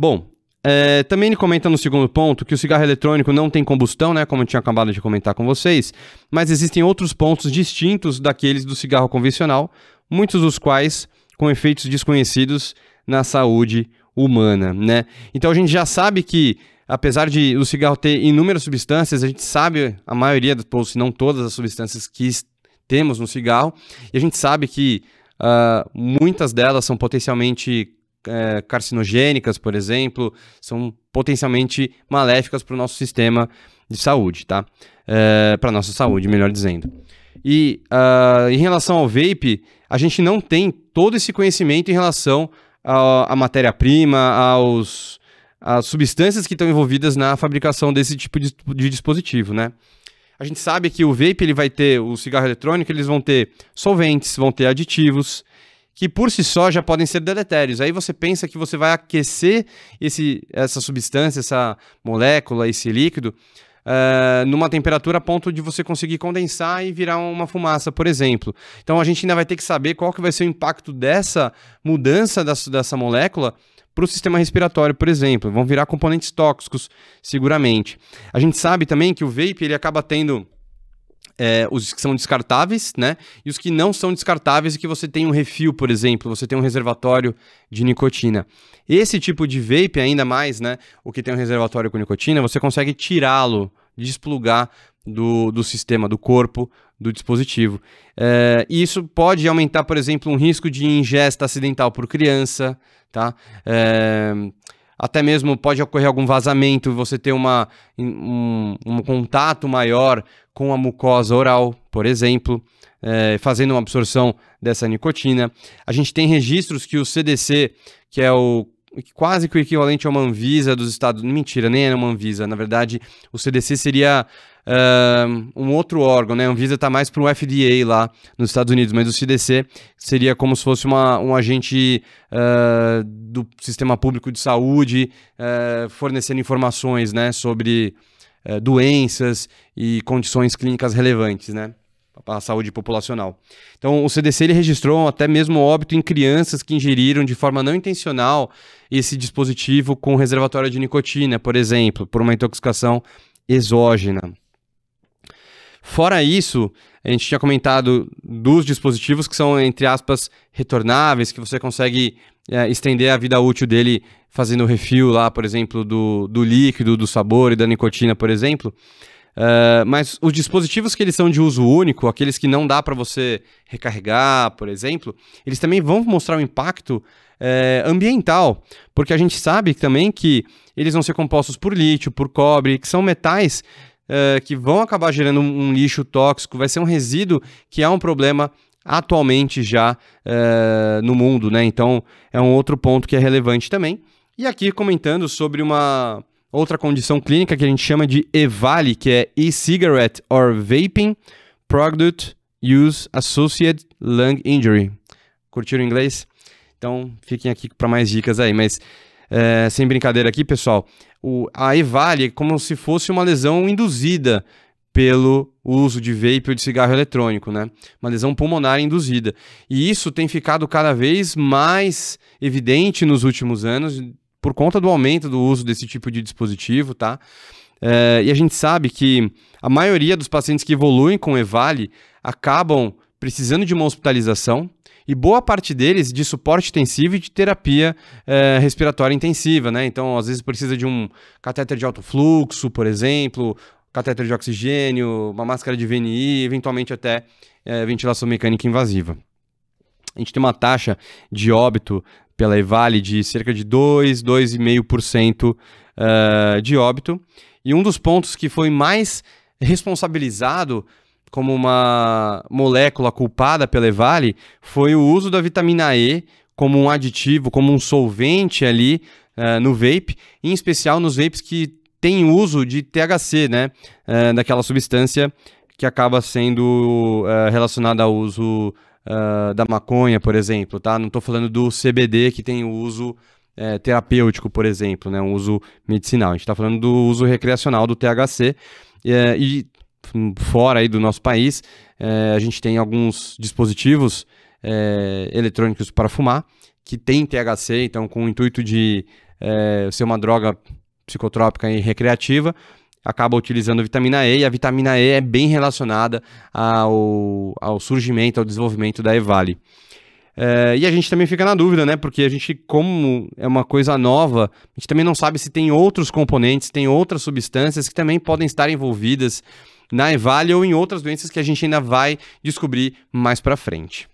Bom, é, também ele comenta no segundo ponto que o cigarro eletrônico não tem combustão, né, como eu tinha acabado de comentar com vocês, mas existem outros pontos distintos daqueles do cigarro convencional, muitos dos quais com efeitos desconhecidos na saúde humana, né? Então a gente já sabe que apesar de o cigarro ter inúmeras substâncias, a gente sabe a maioria, ou se não todas as substâncias que temos no cigarro, e a gente sabe que uh, muitas delas são potencialmente é, carcinogênicas, por exemplo, são potencialmente maléficas para o nosso sistema de saúde, tá? É, para nossa saúde, melhor dizendo. E uh, em relação ao vape, a gente não tem todo esse conhecimento em relação à matéria-prima, aos as substâncias que estão envolvidas na fabricação desse tipo de, de, dispositivo, né? A gente sabe que o vape ele vai ter, o cigarro eletrônico, eles vão ter solventes, vão ter aditivos, que por si só já podem ser deletérios. Aí você pensa que você vai aquecer esse, essa substância, essa molécula, esse líquido, uh, numa temperatura a ponto de você conseguir condensar e virar uma fumaça, por exemplo. Então a gente ainda vai ter que saber qual que vai ser o impacto dessa mudança dessa, dessa molécula para o sistema respiratório, por exemplo. Vão virar componentes tóxicos, seguramente. A gente sabe também que o vape ele acaba tendo é, os que são descartáveis, né? E os que não são descartáveis e que você tem um refil, por exemplo, você tem um reservatório de nicotina. Esse tipo de vape, ainda mais, né? O que tem um reservatório com nicotina, você consegue tirá-lo, desplugar do, do sistema, do corpo do dispositivo. É, e isso pode aumentar, por exemplo, um risco de ingesta acidental por criança, tá? É, até mesmo pode ocorrer algum vazamento, você ter uma, um, um contato maior com a mucosa oral, por exemplo, é, fazendo uma absorção dessa nicotina. A gente tem registros que o CDC, que é o quase que o equivalente a uma Anvisa dos Estados Unidos. Mentira, nem era uma Anvisa. Na verdade, o CDC seria uh, um outro órgão, né? A Anvisa está mais para o FDA lá nos Estados Unidos, mas o CDC seria como se fosse uma, um agente uh, do sistema público de saúde uh, fornecendo informações né? sobre doenças e condições clínicas relevantes, né? a saúde populacional. Então, o CDC ele registrou até mesmo óbito em crianças que ingeriram de forma não intencional esse dispositivo com reservatório de nicotina, por exemplo, por uma intoxicação exógena. Fora isso, a gente tinha comentado dos dispositivos que são, entre aspas, retornáveis, que você consegue é, estender a vida útil dele fazendo refil lá, por exemplo, do, do líquido, do sabor e da nicotina, por exemplo. Ah, mas os dispositivos que eles são de uso único, aqueles que não dá para você recarregar, por exemplo, eles também vão mostrar um impacto é, ambiental, porque a gente sabe também que eles vão ser compostos por lítio, por cobre, que são metais é, que vão acabar gerando um, um, lixo tóxico, vai ser um resíduo que é um problema atualmente já é, no mundo, né? Então é um outro ponto que é relevante também. E aqui comentando sobre uma Outra condição clínica que a gente chama de EVALI, que é E-Cigarette or Vaping Product Use Associated Lung Injury. Curtiram o inglês? Então fiquem aqui para mais dicas aí. Mas é, sem brincadeira aqui, pessoal, o, a EVALI é como se fosse uma lesão induzida pelo uso de vape ou de cigarro eletrônico, né? Uma lesão pulmonar induzida. E isso tem ficado cada vez mais evidente nos últimos anos, por conta do aumento do uso desse tipo de dispositivo, tá? É, e a gente sabe que a maioria dos pacientes que evoluem com EVALE acabam precisando de uma hospitalização e boa parte deles de suporte intensivo e de terapia é, respiratória intensiva, né? Então, às vezes precisa de um catéter de alto fluxo, por exemplo, catéter de oxigênio, uma máscara de VNI, eventualmente até é, ventilação mecânica invasiva. A gente tem uma taxa de óbito pela Evale de cerca de 2, 2,5% uh, de óbito. E um dos pontos que foi mais responsabilizado como uma molécula culpada pela Evale foi o uso da vitamina E como um aditivo, como um solvente ali uh, no vape, em especial nos vapes que têm uso de THC, né? Uh, daquela substância que acaba sendo uh, relacionada ao uso ah, da maconha, por exemplo, tá? Não estou falando do CBD que tem o uso é, terapêutico, por exemplo, né? Um uso medicinal. A gente está falando do uso recreacional do THC é, e fora aí do nosso país é, a gente tem alguns dispositivos é, eletrônicos para fumar que tem THC, então com o intuito de é, ser uma droga psicotrópica e recreativa, acaba utilizando vitamina E, e a vitamina E é bem relacionada ao, ao surgimento, ao desenvolvimento da Evale. É, e a gente também fica na dúvida, né? Porque a gente, como é uma coisa nova, a gente também não sabe se tem outros componentes, tem outras substâncias que também podem estar envolvidas na Evale ou em outras doenças que a gente ainda vai descobrir mais para frente.